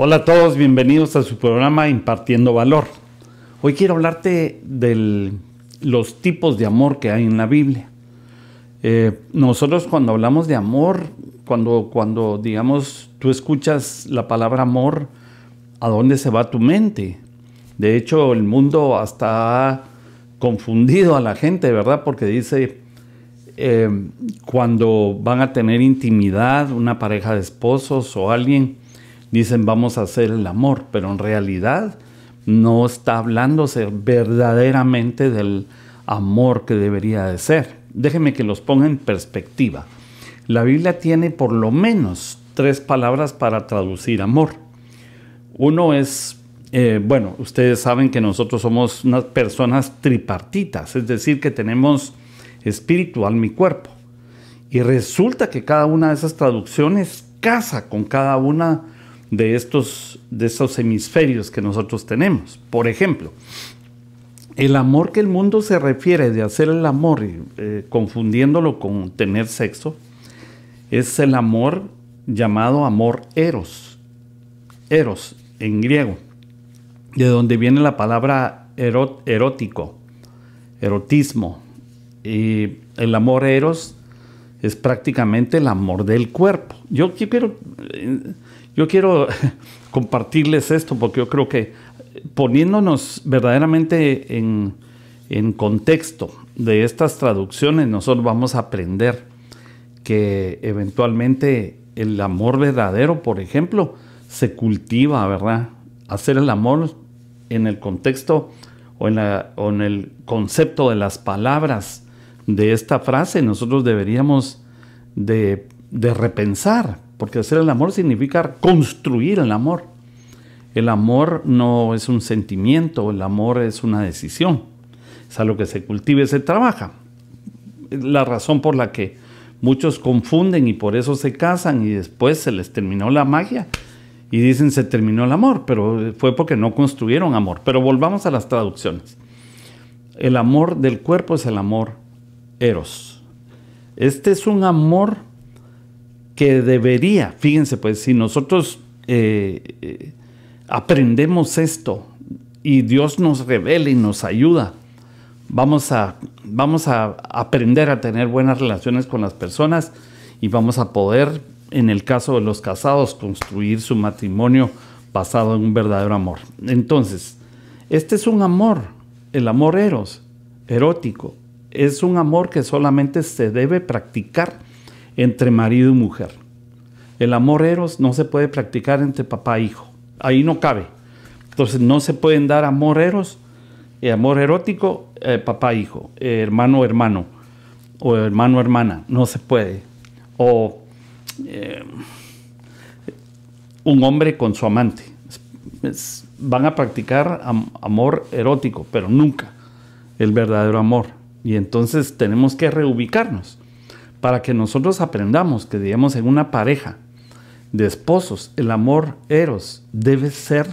Hola a todos, bienvenidos a su programa Impartiendo Valor. Hoy quiero hablarte de los tipos de amor que hay en la Biblia. Eh, nosotros cuando hablamos de amor, cuando, cuando digamos tú escuchas la palabra amor, ¿a dónde se va tu mente? De hecho, el mundo hasta confundido a la gente, ¿verdad? Porque dice, eh, cuando van a tener intimidad, una pareja de esposos o alguien, dicen vamos a hacer el amor, pero en realidad no está hablándose verdaderamente del amor que debería de ser. Déjenme que los ponga en perspectiva. La Biblia tiene por lo menos tres palabras para traducir amor. Uno es, eh, bueno, ustedes saben que nosotros somos unas personas tripartitas, es decir, que tenemos espíritu, alma y cuerpo. Y resulta que cada una de esas traducciones casa con cada una de estos de esos hemisferios que nosotros tenemos. Por ejemplo, el amor que el mundo se refiere de hacer el amor, eh, confundiéndolo con tener sexo, es el amor llamado amor eros. Eros en griego, de donde viene la palabra erótico, erotismo. Y el amor eros es prácticamente el amor del cuerpo. Yo, quiero... Eh, yo quiero compartirles esto porque yo creo que poniéndonos verdaderamente en, contexto de estas traducciones, nosotros vamos a aprender que eventualmente el amor verdadero, por ejemplo, se cultiva, ¿verdad? Hacer el amor en el contexto o en, la, en, el concepto de las palabras de esta frase, nosotros deberíamos de, de repensar, porque hacer el amor significa construir el amor. El amor no es un sentimiento, el amor es una decisión. Es algo que se cultiva y se trabaja. La razón por la que muchos confunden y por eso se casan y después se les terminó la magia y dicen se terminó el amor, pero fue porque no construyeron amor. Pero volvamos a las traducciones. El amor del cuerpo es el amor eros. Este es un amor que debería, fíjense pues, si nosotros eh, eh, aprendemos esto y Dios nos revela y nos ayuda, vamos a, vamos a aprender a tener buenas relaciones con las personas y vamos a poder, en el caso de los casados, construir su matrimonio basado en un verdadero amor. Entonces, este es un amor, el amor eros, erótico. Es un amor que solamente se debe practicar entre marido y mujer. El amor eros no se puede practicar entre papá e hijo. Ahí no cabe. Entonces no se pueden dar amor eros, eh, amor erótico, eh, papá e hijo, hermano eh, hermano o hermano hermana. No se puede. O un hombre con su amante. van a practicar amor erótico, pero nunca el verdadero amor. Y entonces tenemos que reubicarnos para que nosotros aprendamos que, digamos, en una pareja de esposos, el amor eros debe ser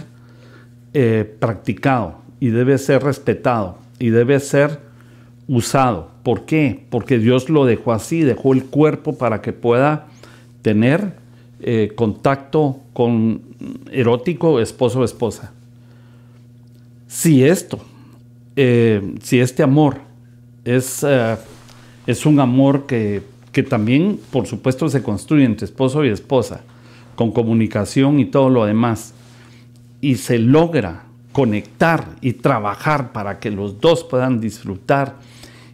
eh, practicado y debe ser respetado y debe ser usado. ¿Por qué? Porque Dios lo dejó así, dejó el cuerpo para que pueda tener eh, contacto con erótico esposo o esposa. Si esto, eh, si este amor es, es un amor que que también, por supuesto, se construye entre esposo y esposa, con comunicación y todo lo demás, y se logra conectar y trabajar para que los dos puedan disfrutar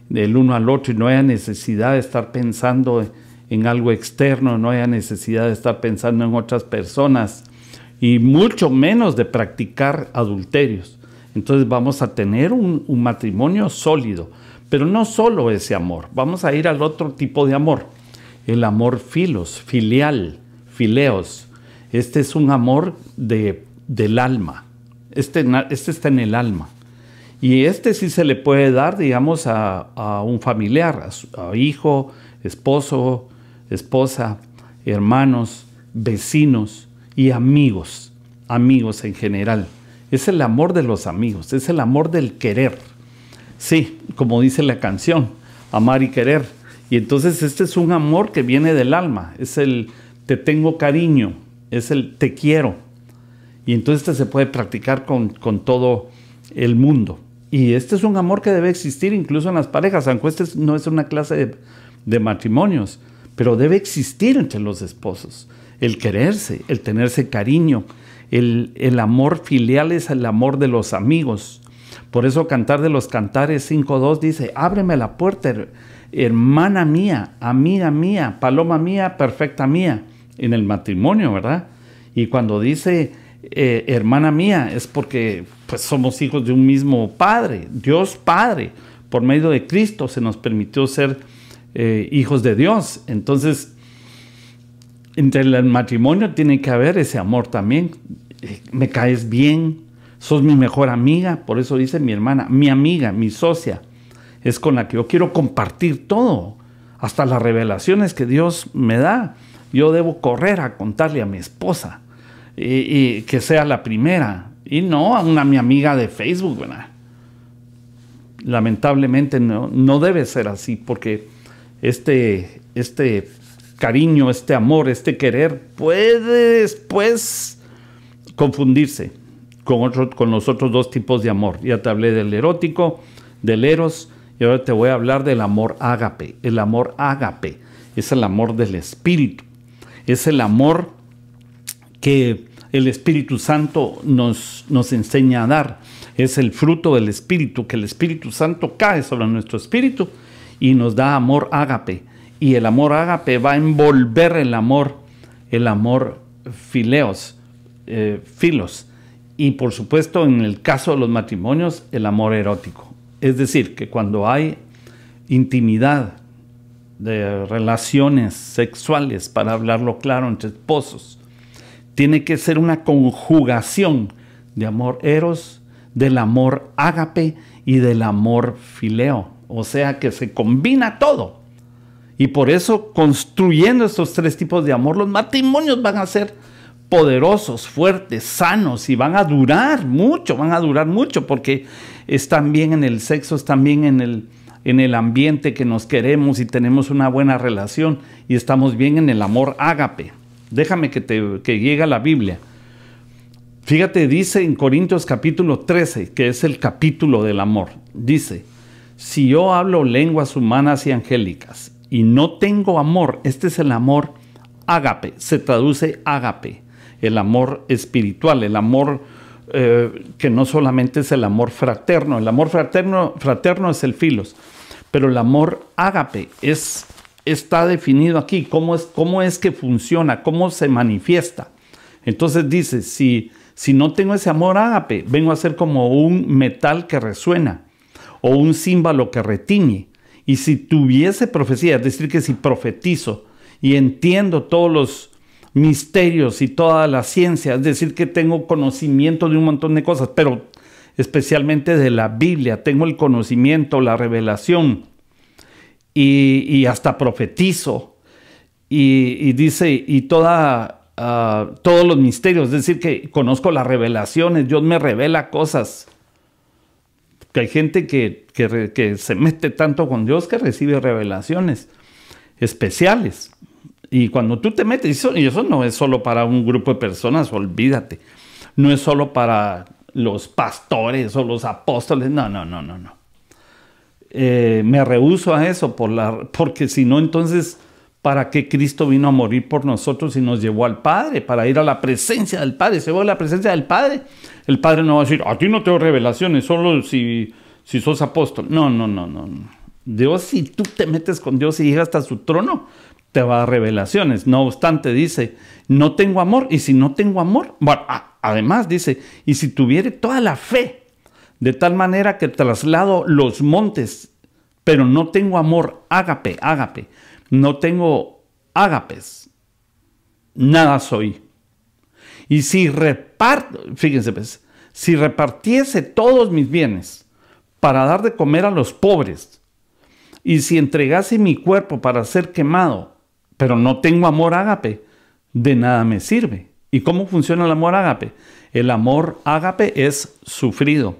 del uno al otro y no haya necesidad de estar pensando en algo externo, no haya necesidad de estar pensando en otras personas y mucho menos de practicar adulterios. Entonces vamos a tener un, un matrimonio sólido pero no solo ese amor, vamos a ir al otro tipo de amor, el amor filos, filial, fileos. Este es un amor de, del alma, este, este está en el alma. Y este sí se le puede dar, digamos, a, un familiar, a, a, hijo, esposo, esposa, hermanos, vecinos y amigos, amigos en general. Es el amor de los amigos, es el amor del querer. Sí, como dice la canción, amar y querer. Y entonces este es un amor que viene del alma, es el te tengo cariño, es el te quiero. Y entonces este se puede practicar con, todo el mundo. Y este es un amor que debe existir incluso en las parejas, aunque este no es una clase de, matrimonios, pero debe existir entre los esposos. El quererse, el tenerse cariño, el, el amor filial es el amor de los amigos, por eso Cantar de los Cantares 5.2 dice, ábreme la puerta, hermana mía, amiga mía, paloma mía, perfecta mía, en el matrimonio, ¿verdad? Y cuando dice, eh, hermana mía, es porque pues, somos hijos de un mismo Padre, Dios Padre. Por medio de Cristo se nos permitió ser eh, hijos de Dios. Entonces, entre el matrimonio tiene que haber ese amor también. Eh, me caes bien, Sos mi mejor amiga, por eso dice mi hermana, mi amiga, mi socia. Es con la que yo quiero compartir todo, hasta las revelaciones que Dios me da. Yo debo correr a contarle a mi esposa y, que sea la primera y no a una mi amiga de Facebook, Lamentablemente no, no debe ser así porque este, este cariño, este amor, este querer puede después confundirse con, otro, con los otros dos tipos de amor. Ya te hablé del erótico, del eros, y ahora te voy a hablar del amor ágape. El amor ágape es el amor del espíritu. Es el amor que el Espíritu Santo nos, nos enseña a dar. Es el fruto del Espíritu, que el Espíritu Santo cae sobre nuestro espíritu y nos da amor ágape. Y el amor ágape va a envolver el amor, el amor fileos, eh, filos y por supuesto, en el caso de los matrimonios, el amor erótico. Es decir, que cuando hay intimidad de relaciones sexuales, para hablarlo claro, entre esposos, tiene que ser una conjugación de amor eros, del amor ágape y del amor fileo. O sea que se combina todo. Y por eso, construyendo estos tres tipos de amor, los matrimonios van a ser poderosos, fuertes, sanos y van a durar mucho, van a durar mucho porque están bien en el sexo, están bien en el, en el ambiente que nos queremos y tenemos una buena relación y estamos bien en el amor ágape. Déjame que te que llegue la Biblia. Fíjate, dice en Corintios capítulo 13, que es el capítulo del amor. Dice, si yo hablo lenguas humanas y angélicas y no tengo amor, este es el amor ágape, se traduce ágape el amor espiritual, el amor eh, que no solamente es el amor fraterno, el amor fraterno, fraterno es el filos, pero el amor ágape es, está definido aquí, cómo es, cómo es que funciona, cómo se manifiesta. Entonces dice, si, si no tengo ese amor ágape, vengo a ser como un metal que resuena o un címbalo que retiñe. Y si tuviese profecía, es decir, que si profetizo y entiendo todos los misterios y toda la ciencia, es decir, que tengo conocimiento de un montón de cosas, pero especialmente de la Biblia, tengo el conocimiento, la revelación y, hasta profetizo. Y, dice, y toda ah, todos los misterios, es decir, que conozco las revelaciones, Dios me revela cosas. Que hay gente que, que se mete tanto con Dios que recibe revelaciones especiales. Y cuando tú te metes, y eso, no es solo para un grupo de personas, olvídate. No es solo para los pastores o los apóstoles, no, no, no, no, no. Eh, me rehúso a eso por la, porque si no, entonces, ¿para qué Cristo vino a morir por nosotros y nos llevó al Padre? Para ir a la presencia del Padre. Se va a la presencia del Padre. El Padre no va a decir, a ti no tengo revelaciones, solo si, si sos apóstol. No, no, no, no. Dios, si tú te metes con Dios y llegas hasta su trono, te va a dar revelaciones. No obstante, dice, no tengo amor, y si no tengo amor, bueno, además dice, y si tuviere toda la fe, de tal manera que traslado los montes, pero no tengo amor, ágape, ágape, no tengo ágapes, nada soy. Y si reparto, fíjense, pues, si repartiese todos mis bienes para dar de comer a los pobres, y si entregase mi cuerpo para ser quemado, pero no tengo amor ágape, de nada me sirve. ¿Y cómo funciona el amor ágape? El amor ágape es sufrido,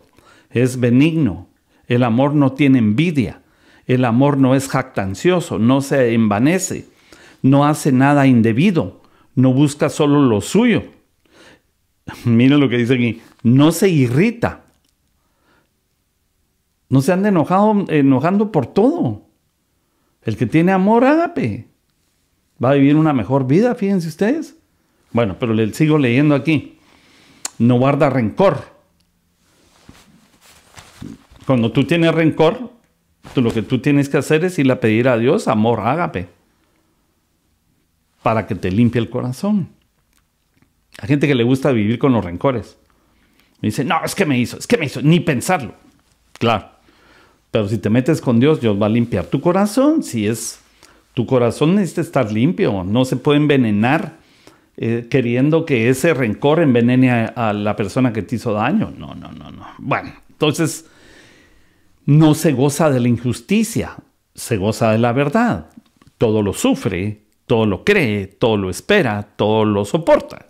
es benigno. El amor no tiene envidia. El amor no es jactancioso, no se envanece, no hace nada indebido, no busca solo lo suyo. Mira lo que dice aquí, no se irrita. No se anda enojado, enojando por todo. El que tiene amor, ágape, va a vivir una mejor vida, fíjense ustedes. Bueno, pero le sigo leyendo aquí. No guarda rencor. Cuando tú tienes rencor, lo que tú tienes que hacer es ir a pedir a Dios amor, ágape, para que te limpie el corazón. Hay gente que le gusta vivir con los rencores. Me dice, no, es que me hizo, es que me hizo, ni pensarlo. Claro. Pero si te metes con Dios, Dios va a limpiar tu corazón si es tu corazón necesita estar limpio, no se puede envenenar eh, queriendo que ese rencor envenene a, la persona que te hizo daño. No, no, no, no. Bueno, entonces no se goza de la injusticia, se goza de la verdad. Todo lo sufre, todo lo cree, todo lo espera, todo lo soporta.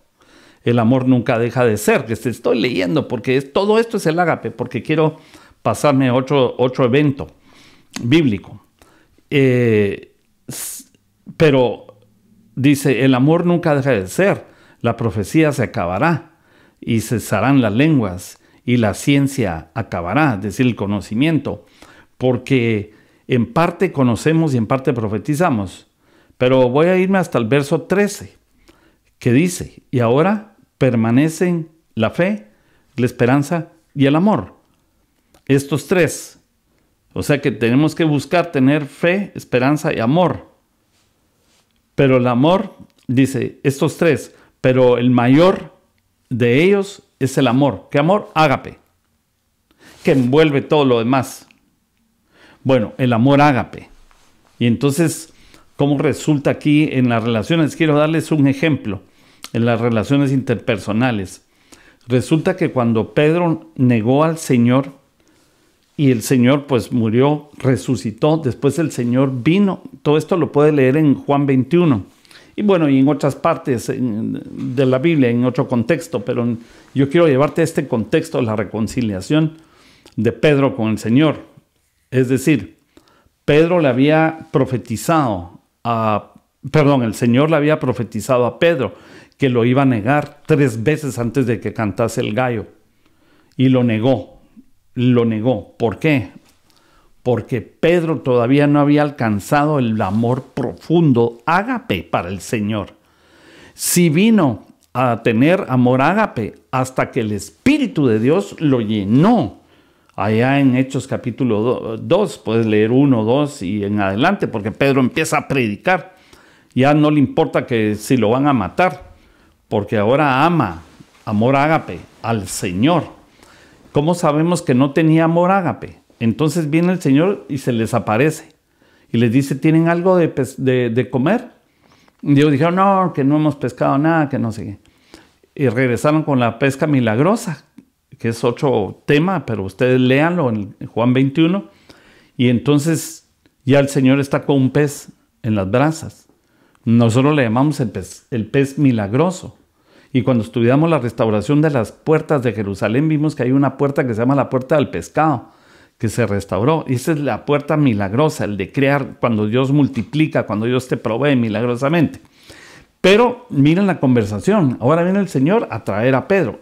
El amor nunca deja de ser, que te estoy leyendo, porque todo esto es el ágape, porque quiero pasarme a otro, otro evento bíblico. Eh, pero dice, el amor nunca deja de ser, la profecía se acabará y cesarán las lenguas y la ciencia acabará, es decir, el conocimiento, porque en parte conocemos y en parte profetizamos. Pero voy a irme hasta el verso 13, que dice, y ahora permanecen la fe, la esperanza y el amor. Estos tres, o sea que tenemos que buscar tener fe, esperanza y amor. Pero el amor, dice, estos tres, pero el mayor de ellos es el amor. ¿Qué amor? Ágape, que envuelve todo lo demás. Bueno, el amor ágape. Y entonces, ¿cómo resulta aquí en las relaciones? Quiero darles un ejemplo en las relaciones interpersonales. Resulta que cuando Pedro negó al Señor, y el Señor pues murió, resucitó, después el Señor vino. Todo esto lo puede leer en Juan 21. Y bueno, y en otras partes de la Biblia, en otro contexto, pero yo quiero llevarte a este contexto de la reconciliación de Pedro con el Señor. Es decir, Pedro le había profetizado a, perdón, el Señor le había profetizado a Pedro que lo iba a negar tres veces antes de que cantase el gallo. Y lo negó lo negó. ¿Por qué? Porque Pedro todavía no había alcanzado el amor profundo, ágape para el Señor. Si vino a tener amor ágape hasta que el Espíritu de Dios lo llenó. Allá en Hechos capítulo 2, puedes leer 1, 2 y en adelante, porque Pedro empieza a predicar. Ya no le importa que si lo van a matar, porque ahora ama, amor ágape, al Señor. ¿Cómo sabemos que no tenía amor ágape? Entonces viene el Señor y se les aparece y les dice, ¿tienen algo de, comer? Y ellos dijeron, no, que no hemos pescado nada, que no sé Y regresaron con la pesca milagrosa, que es otro tema, pero ustedes léanlo en Juan 21. Y entonces ya el Señor está con un pez en las brasas. Nosotros le llamamos el pez milagroso. Y cuando estudiamos la restauración de las puertas de Jerusalén, vimos que hay una puerta que se llama la puerta del pescado, que se restauró. Y esa es la puerta milagrosa, el de crear cuando Dios multiplica, cuando Dios te provee milagrosamente. Pero miren la conversación. Ahora viene el Señor a traer a Pedro.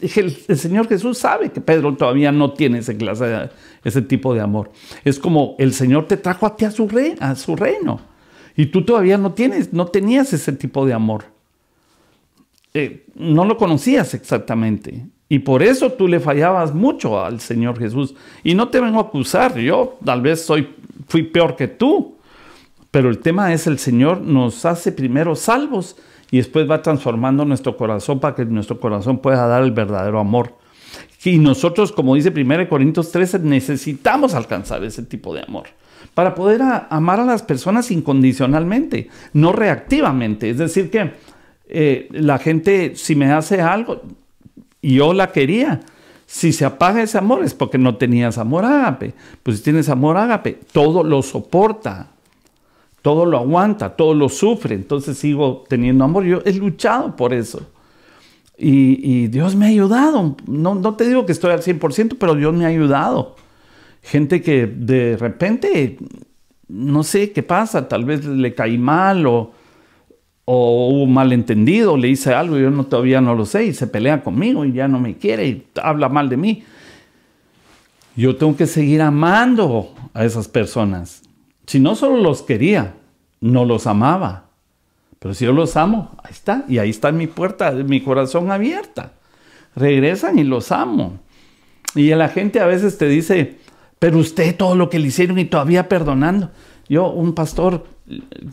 El, Señor Jesús sabe que Pedro todavía no tiene ese, clase ese tipo de amor. Es como el Señor te trajo a ti a su, a su reino. Y tú todavía no tienes, no tenías ese tipo de amor. Eh, no lo conocías exactamente. Y por eso tú le fallabas mucho al Señor Jesús. Y no te vengo a acusar, yo tal vez soy, fui peor que tú. Pero el tema es el Señor nos hace primero salvos y después va transformando nuestro corazón para que nuestro corazón pueda dar el verdadero amor. Y nosotros, como dice 1 Corintios 13, necesitamos alcanzar ese tipo de amor para poder amar a las personas incondicionalmente, no reactivamente. Es decir, que eh, la gente, si me hace algo, y yo la quería. Si se apaga ese amor es porque no tenías amor ágape. Pues si tienes amor ágape, todo lo soporta, todo lo aguanta, todo lo sufre. Entonces sigo teniendo amor. Yo he luchado por eso. Y, Dios me ha ayudado. No, no, te digo que estoy al 100%, pero Dios me ha ayudado. Gente que de repente, no sé qué pasa, tal vez le caí mal o o hubo un malentendido, le hice algo y yo no, todavía no lo sé y se pelea conmigo y ya no me quiere y habla mal de mí. Yo tengo que seguir amando a esas personas. Si no solo los quería, no los amaba. Pero si yo los amo, ahí está. Y ahí está mi puerta, mi corazón abierta. Regresan y los amo. Y la gente a veces te dice, pero usted todo lo que le hicieron y todavía perdonando. Yo, un pastor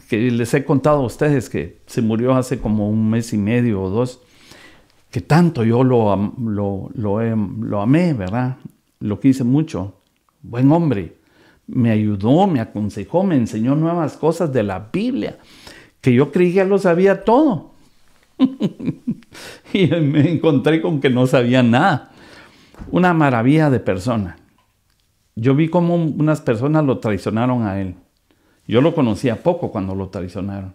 que les he contado a ustedes que se murió hace como un mes y medio o dos, que tanto yo lo, lo, lo, amé, ¿verdad? Lo quise mucho, buen hombre, me ayudó, me aconsejó, me enseñó nuevas cosas de la Biblia, que yo creía que lo sabía todo. y me encontré con que no sabía nada. Una maravilla de persona. Yo vi cómo unas personas lo traicionaron a él. Yo lo conocía poco cuando lo traicionaron.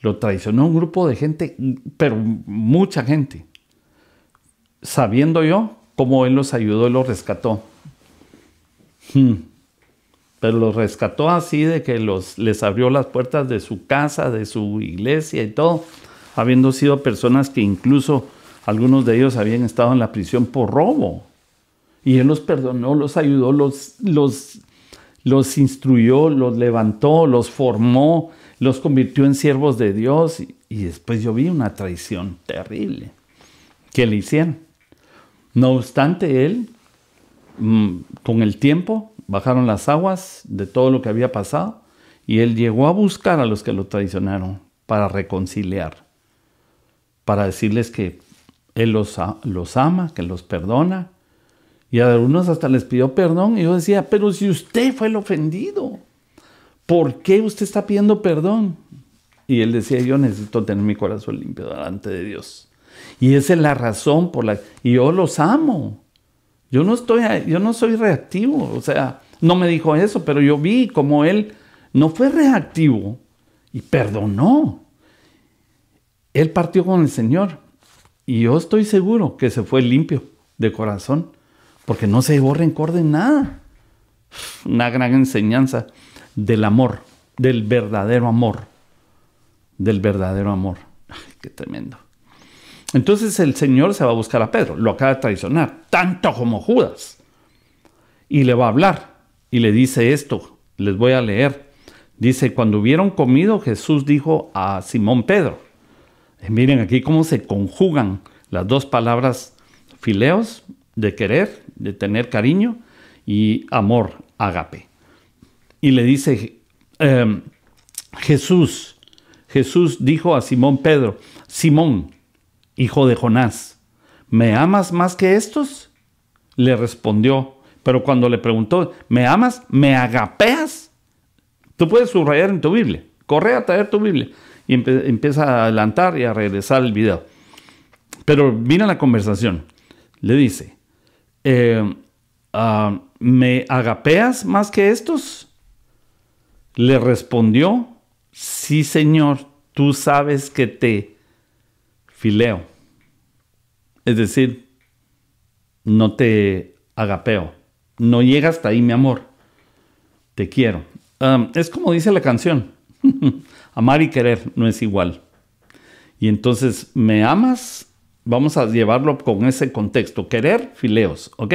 Lo traicionó un grupo de gente, pero mucha gente. Sabiendo yo cómo él los ayudó y los rescató. Hmm. Pero los rescató así de que los, les abrió las puertas de su casa, de su iglesia y todo, habiendo sido personas que incluso algunos de ellos habían estado en la prisión por robo. Y él los perdonó, los ayudó, los, los los instruyó, los levantó, los formó, los convirtió en siervos de Dios y, después yo vi una traición terrible que le hicieron. No obstante, él, mm, con el tiempo, bajaron las aguas de todo lo que había pasado y él llegó a buscar a los que lo traicionaron para reconciliar, para decirles que él los ama, que los perdona y a algunos hasta les pidió perdón. Y yo decía, pero si usted fue el ofendido, ¿por qué usted está pidiendo perdón? Y él decía, yo necesito tener mi corazón limpio delante de Dios. Y esa es la razón por la y yo los amo. Yo no estoy yo no soy reactivo, o sea, no me dijo eso, pero yo vi como él no fue reactivo y perdonó. Él partió con el Señor y yo estoy seguro que se fue limpio de corazón porque no se borren en de nada. Una gran enseñanza del amor, del verdadero amor, del verdadero amor. qué tremendo. Entonces el Señor se va a buscar a Pedro, lo acaba de traicionar, tanto como Judas. Y le va a hablar y le dice esto, les voy a leer. Dice, cuando hubieron comido, Jesús dijo a Simón Pedro, eh, miren aquí cómo se conjugan las dos palabras fileos de querer de tener cariño y amor, agape. Y le dice em, Jesús, Jesús dijo a Simón Pedro, Simón, hijo de Jonás, ¿me amas más que estos? Le respondió, pero cuando le preguntó, ¿me amas? ¿Me agapeas? Tú puedes subrayar en tu Biblia, corre a traer tu Biblia. Y empieza a adelantar y a regresar el video. Pero viene la conversación. Le dice, eh, ah, ¿me agapeas más que estos? Le respondió, sí Señor, tú sabes que te fileo. Es decir, no te agapeo. No llega hasta ahí, mi amor. Te quiero. Ah, es como dice la canción. Amar y querer no es igual. Y entonces, ¿me amas? Vamos a llevarlo con ese contexto. Querer, fileos, ¿ok?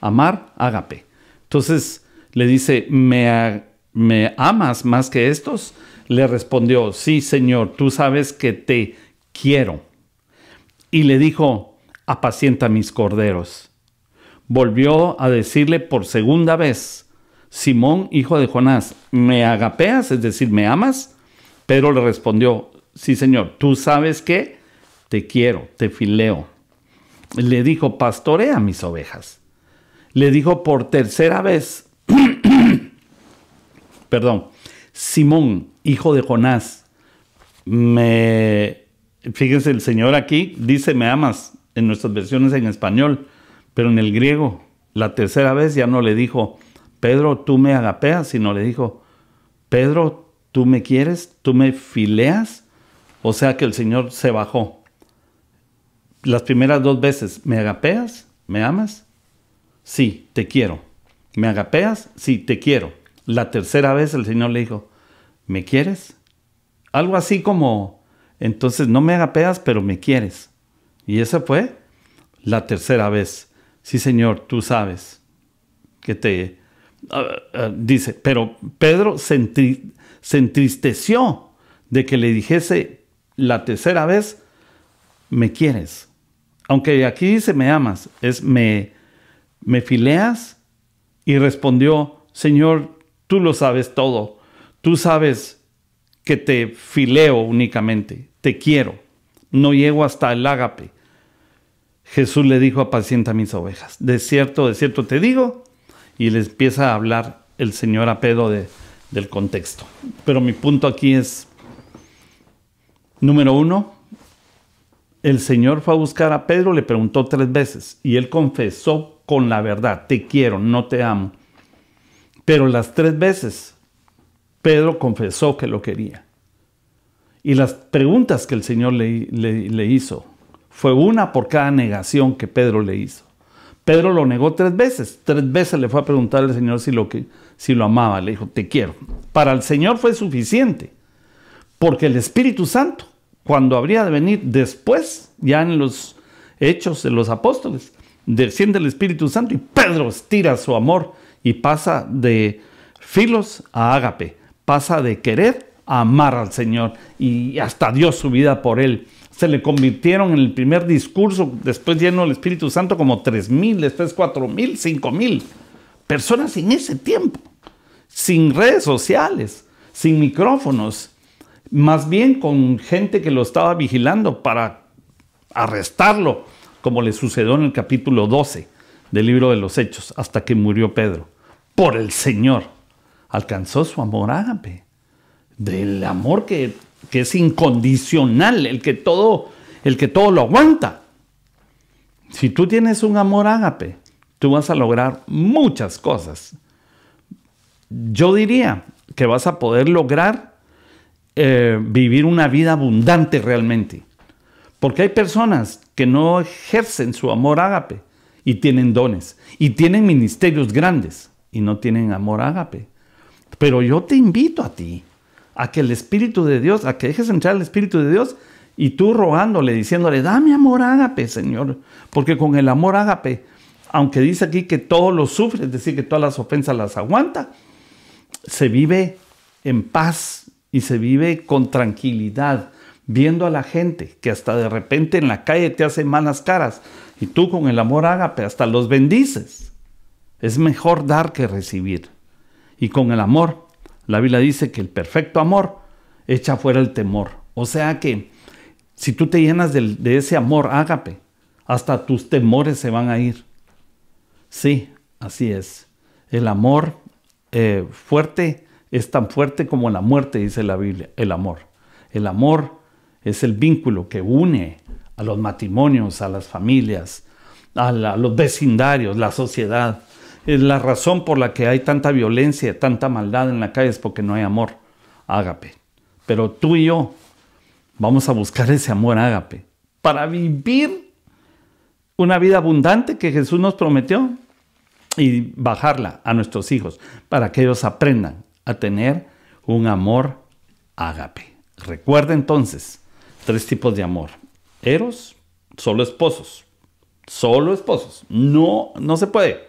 Amar, ágape. Entonces le dice, ¿me, ¿me amas más que estos? Le respondió, sí, Señor, tú sabes que te quiero. Y le dijo, apacienta mis corderos. Volvió a decirle por segunda vez, Simón, hijo de Jonás, ¿me agapeas? Es decir, ¿me amas? Pero le respondió, sí, Señor, tú sabes que te quiero, te fileo. Le dijo, pastorea mis ovejas. Le dijo por tercera vez, perdón, Simón, hijo de Jonás, me, fíjense, el Señor aquí dice, me amas, en nuestras versiones en español, pero en el griego, la tercera vez ya no le dijo, Pedro, tú me agapeas, sino le dijo, Pedro, tú me quieres, tú me fileas. O sea que el Señor se bajó las primeras dos veces, ¿me agapeas? ¿Me amas? Sí, te quiero. ¿Me agapeas? Sí, te quiero. La tercera vez el Señor le dijo, ¿me quieres? Algo así como, entonces no me agapeas, pero me quieres. Y esa fue la tercera vez. Sí, Señor, tú sabes que te... Ah, ah, dice, pero Pedro se entristeció de que le dijese la tercera vez, me quieres. Aunque aquí dice me amas, es me, me fileas. Y respondió, Señor, tú lo sabes todo. Tú sabes que te fileo únicamente, te quiero. No llego hasta el ágape. Jesús le dijo, apacienta mis ovejas. De cierto, de cierto te digo. Y le empieza a hablar el Señor a pedo de, del contexto. Pero mi punto aquí es, número uno, el Señor fue a buscar a Pedro, le preguntó tres veces y él confesó con la verdad, te quiero, no te amo. Pero las tres veces Pedro confesó que lo quería. Y las preguntas que el Señor le, hizo fue una por cada negación que Pedro le hizo. Pedro lo negó tres veces. Tres veces le fue a preguntar al Señor si lo, que, si lo amaba. Le dijo, te quiero. Para el Señor fue suficiente. Porque el Espíritu Santo cuando habría de venir después, ya en los hechos de los apóstoles, desciende el Espíritu Santo y Pedro estira su amor y pasa de filos a ágape, pasa de querer a amar al Señor y hasta dio su vida por él. Se le convirtieron en el primer discurso, después lleno el Espíritu Santo, como tres mil, después cuatro mil, cinco mil personas en ese tiempo, sin redes sociales, sin micrófonos, más bien con gente que lo estaba vigilando para arrestarlo, como le sucedió en el capítulo 12 del libro de los Hechos, hasta que murió Pedro. Por el Señor alcanzó su amor ágape, del amor que, es incondicional, el que, todo, el que todo lo aguanta. Si tú tienes un amor ágape, tú vas a lograr muchas cosas. Yo diría que vas a poder lograr eh, vivir una vida abundante realmente. Porque hay personas que no ejercen su amor ágape y tienen dones y tienen ministerios grandes y no tienen amor ágape. Pero yo te invito a ti, a que el Espíritu de Dios, a que dejes entrar el Espíritu de Dios y tú rogándole, diciéndole, dame amor ágape, Señor. Porque con el amor ágape, aunque dice aquí que todo lo sufre, es decir, que todas las ofensas las aguanta, se vive en paz y se vive con tranquilidad, viendo a la gente que hasta de repente en la calle te hace malas caras y tú con el amor ágape hasta los bendices. Es mejor dar que recibir. Y con el amor, la Biblia dice que el perfecto amor echa fuera el temor. O sea que si tú te llenas de, ese amor ágape, hasta tus temores se van a ir. Sí, así es. El amor eh, fuerte es tan fuerte como la muerte, dice la Biblia, el amor. El amor es el vínculo que une a los matrimonios, a las familias, a, los vecindarios, la sociedad. Es la razón por la que hay tanta violencia, tanta maldad en la calle es porque no hay amor ágape. Pero tú y yo vamos a buscar ese amor ágape para vivir una vida abundante que Jesús nos prometió y bajarla a nuestros hijos para que ellos aprendan tener un amor ágape. Recuerda entonces tres tipos de amor. Eros, solo esposos. Solo esposos. No, no se puede.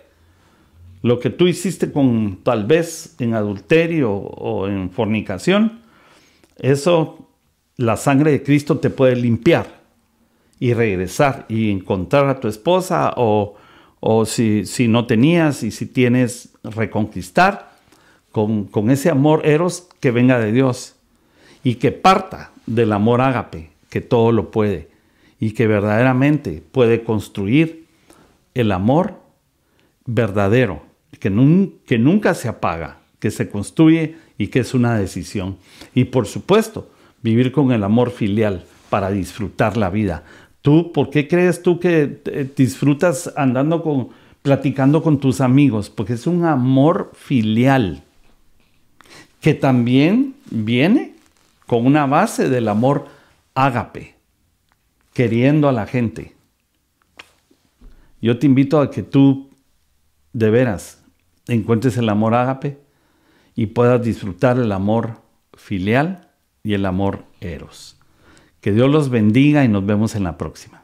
Lo que tú hiciste con tal vez en adulterio o en fornicación, eso la sangre de Cristo te puede limpiar y regresar y encontrar a tu esposa o, si, si no tenías y si tienes reconquistar con, ese amor eros que venga de Dios y que parta del amor ágape, que todo lo puede y que verdaderamente puede construir el amor verdadero, que, que nunca se apaga, que se construye y que es una decisión. Y por supuesto, vivir con el amor filial para disfrutar la vida. ¿Tú por qué crees tú que eh, disfrutas andando con, platicando con tus amigos? Porque es un amor filial que también viene con una base del amor ágape, queriendo a la gente. Yo te invito a que tú, de veras, encuentres el amor ágape y puedas disfrutar el amor filial y el amor eros. Que Dios los bendiga y nos vemos en la próxima.